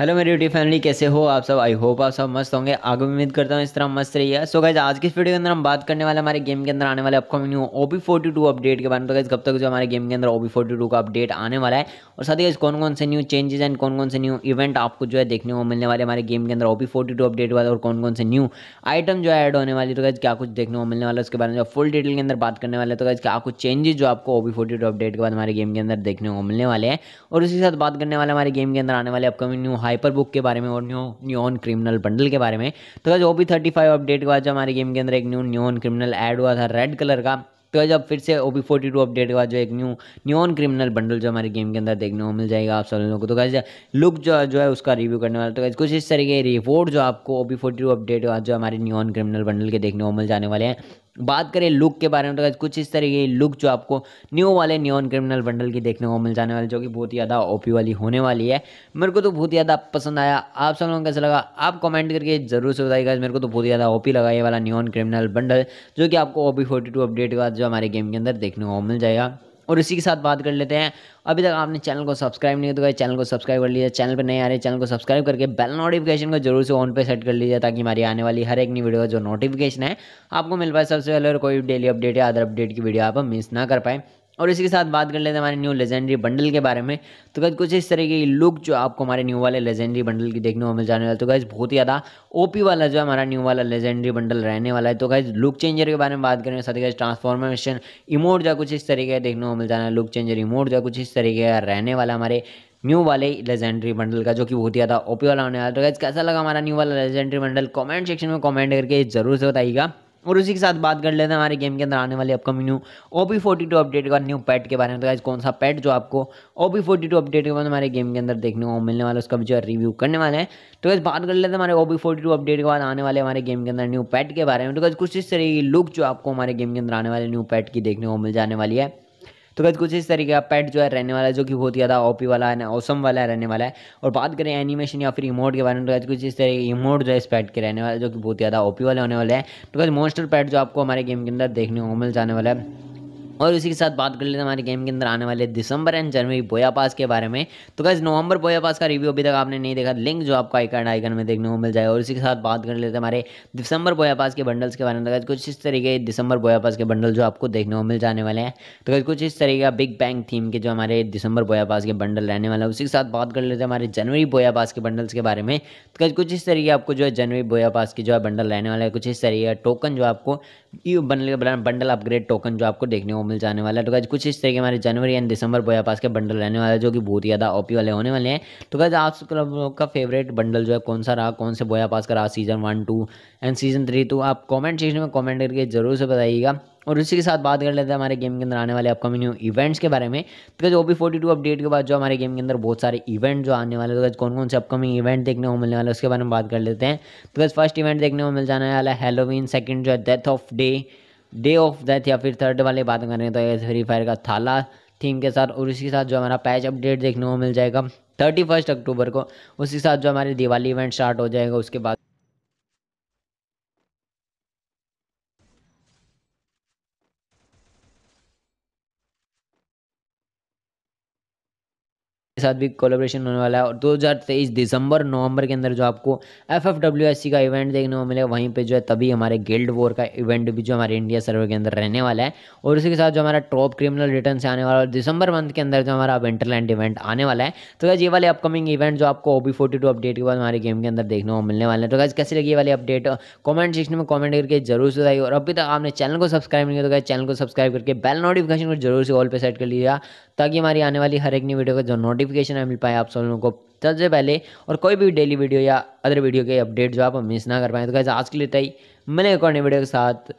hello मेरी beauty family कैसे हो आप सब आई होप आप सब मस्त होंगे आगे उम्मीद करता हूँ इस तरह मस्त रहिए सो गाइज आज की इस वीडियो के अंदर हम बात करने वाले हमारे गेम के अंदर आने वाले upcoming new OP forty two update के बारे में तो गाइज कब तक जो हमारे गेम के अंदर ओपी फोर्टी टू का अपडेट आने वाला है और साथ ही कौन कौन से न्यू चेंजेस एंड कौन कौन से न्यू इवेंट आपको जो है देखने को मिलने वाले हमारे गेम के अंदर ओपी फोर्टी टू अपडेट वाले और कौन कौन से न्यू आइटम जो है एड होने वाली तो गाइज क्या कुछ देखने को मिलने वाला उसके बारे में फुल डिटेल के अंदर बात करने वाले तो गाइज क्या कुछ चेंजेस जो आपको ओपी फोर्टी टू अपडेट के बाद हमारे गेम के अंदर देखने को मिलने वाले हैं और उसी साथ बात करने वाले हमारे गेम के अंदर आने वाले अपकमिंग न्यू हाइपर बुक के बारे में और न्यू न्यून क्रिमिनल बंडल के बारे में तो O P thirty five update के बाद जो हमारे गेम के अंदर एक न्यू न्यून क्रिमिनल ऐड हुआ था रेड कलर का तो जब फिर से O P forty two update के बाद जो एक न्यू न्यून क्रिमिनल बंडल जो हमारे गेम के अंदर देखने को मिल जाएगा आप सभी लोगों को तो गाइज लुक जो जो है उसका रिव्यू करने वाला तो गाइज कुछ इस तरीके रिपोर्ट जो आपको O P forty two update के बाद जो हमारे न्यून क्रिमिनल बंडल के देखने को मिल जाने वाले हैं बात करें लुक के बारे में तो कुछ इस तरह की लुक जो आपको न्यू वाले न्यून क्रिमिनल बंडल की देखने को मिल जाने वाली जो कि बहुत ही ज़्यादा ओपी वाली होने वाली है मेरे को तो बहुत ही ज़्यादा पसंद आया आप सब लोगों को कैसा लगा आप कमेंट करके जरूर से बताइएगा मेरे को तो बहुत ही ज़्यादा ओपी लगा ये वाला न्यून क्रिमिनल बंडल जो कि आपको ओपी फोर्टी अपडेट के बाद जो हमारे गेम के अंदर देखने को मिल जाएगा और इसी के साथ बात कर लेते हैं अभी तक आपने चैनल को सब्सक्राइब नहीं किया तो चैनल को सब्सक्राइब कर लीजिए चैनल पर नहीं आ रहे चैनल को सब्सक्राइब करके बेल नोटिफिकेशन को जरूर से ऑन पे सेट कर लीजिए ताकि हमारी आने वाली हर एक नई वीडियो का जो नोटिफिकेशन है आपको मिल पाए सबसे पहले और कोई डेली अपडेट या अदर अपडेट की वीडियो आप मिस ना कर पाए और इसी के साथ बात कर लेते हैं हमारे न्यू लेजेंडरी बंडल के बारे में तो गैस कुछ इस तरह की लुक जो आपको हमारे न्यू वाले लेजेंडरी बंडल की देखने को मिल जाने वाला तो गैस बहुत ही ज़्यादा ओपी वाला जो हमारा न्यू वाला लेजेंडरी बंडल रहने वाला है तो गैस लुक चेंजर के बारे में बात करें साथ ही ट्रांसफॉर्मेशन इमोट जो कुछ इस तरीके का देखने को मिल जाना है लुक चेंजर इमोट जो कुछ इस तरीके का रहने वाला हमारे न्यू वाले लेजेंडरी बंडल का जो कि बहुत ही ज़्यादा ओपी वाला होने वाला तो गैस कैसा लगा हमारा न्यू वाला लेजेंडरी बंडल कॉमेंट सेक्शन में कॉमेंट करके ज़रूर से बताइएगा और उसी के साथ बात कर लेते हैं हमारे गेम के अंदर आने वाले upcoming new O P forty two update का न्यू पैट के बारे में तो बताया कौन सा पैट जो आपको O P forty two update के बाद हमारे गेम के अंदर देखने को मिलने वाला उसका भी जो है रिव्यू करने वाले हैं तो इस बात कर लेते हैं हमारे O P forty two update के बाद आने वाले हमारे गेम के अंदर न्यू पैट के बारे में तो कुछ इस तरह की लुक जो आपको हमारे गेम के अंदर आने वाले न्यू पैट की देखने को मिल जाने वाली है तो गैस कुछ इस तरीके का पेट जो है रहने वाला है जो कि बहुत ज़्यादा ओपी वाला है औसम वाला है रहने वाला है और बात करें एनिमेशन या फिर इमोट के बारे में तो गैस कुछ इस तरीके इमोट जो है इस पैट के रहने वाला है जो कि बहुत ज़्यादा ओपी वाले होने वाले हैं तो गैस मोस्टर पैट जो आपको हमारे गेम के अंदर देखने को मिल जाने वाला है और उसी के साथ बात कर लेते हमारे गेम के अंदर आने वाले दिसंबर एंड जनवरी बोया पास के बारे में तो कैसे नवंबर बोया पास का रिव्यू अभी तक आपने नहीं देखा लिंक जो आपको आइकन आइकन में देखने को मिल जाएगा और उसी के साथ बात कर लेते हैं हमारे दिसंबर बोया पास के बंडल्स के बारे में तो कुछ इस तरीके दिसंबर बोया पास के बंडल जो आपको देखने को मिल जाने वाले हैं तो कुछ इस तरीके का बिग बैंग थीम के जो हमारे दिसंबर बोया पास के बंडल रहने वाले हैं उसी के साथ बात कर लेते हैं हमारे जनवरी बोया पास के बंडल्स के बारे में तो कुछ इस तरीके आपको जो है जनवरी बोया पास के जो है बंडल रहने वाला है कुछ इस तरीके का टोकन जो आपको बंडल अपग्रेड टोकन जो आपको देखने को मिल जाने वाला है तो गैज कुछ इस तरह के हमारे जनवरी एंड दिसंबर बोया पास के बंडल रहने वाले जो कि बहुत ज़्यादा ओपी वाले होने वाले हैं तो गैज आप का फेवरेट बंडल जो है कौन सा रहा कौन से बोया पास का रहा season one two and season three तो आप कॉमेंट सेक्शन में कॉमेंट करके जरूर से बताइएगा और उसी के साथ बात कर लेते हैं हमारे गेम के अंदर आने वाले अपकमिंग न्यू इवेंट्स के बारे में तो क्या ओपी फोर्टी टू अपडेट के बाद जो हमारे गेम के अंदर बहुत सारे इवेंट जो आने वाले तो कौन कौन से अपकमिंग इवेंट देखने को मिलने वाले उसके बारे में बात कर लेते हैं तो फर्स्ट इवेंट देखने को मिल जाने वाला है हेलोवीन सेकंड जो है death of day day of death या फिर थर्ड वाले बात करें तो एस फ्री फायर का थाला थीम के साथ और उसके साथ जो हमारा पैच अपडेट देखने को मिल जाएगा थर्टी फर्स्ट अक्टूबर को उसके साथ जो हमारी दिवाली इवेंट स्टार्ट हो जाएगा उसके बाद साथ भी कोलेब्रेशन होने वाला है और 2023 दिसंबर नवंबर के अंदर जो आपको F F W S C का इवेंट देखने को मिलेगा वहीं पे जो है तभी हमारे गिल्ड वॉर का इवेंट भी जो हमारे इंडिया सर्वर के अंदर रहने वाला है और उसी के साथ जो हमारा टॉप क्रिमिनल रिटर्न से आने वाला है और दिसंबर मंथ के अंदर जो हमारा विंटरलैंड इवेंट आने वाला है तो गाइज ये वाले अपकमिंग इवेंट जो आपको ओबी फोर्टी टू अपडेट के बाद हमारे गेम के अंदर देखने को मिलने वाले हैं तो गाइज कैसे लगी वाले अपडेट कॉमेंट सेक्शन में कॉमेंट करके जरूर से और अभी तक आपने चैनल को सब्सक्राइब नहीं किया तो चैनल को सब्सक्राइब करके बेल नोटिफिकेशन को जरूर से ऑल पे सेट कर लिया ताकि हमारी आने वाली हर एक नई वीडियो का जो नोटिफिक नोटिफिकेशन मिल पाए आप सब लोगों को सबसे पहले और कोई भी डेली वीडियो या अदर वीडियो के अपडेट जो आप मिस ना कर पाए तो कैसे आज के लिए तय मैंने एक और वीडियो के साथ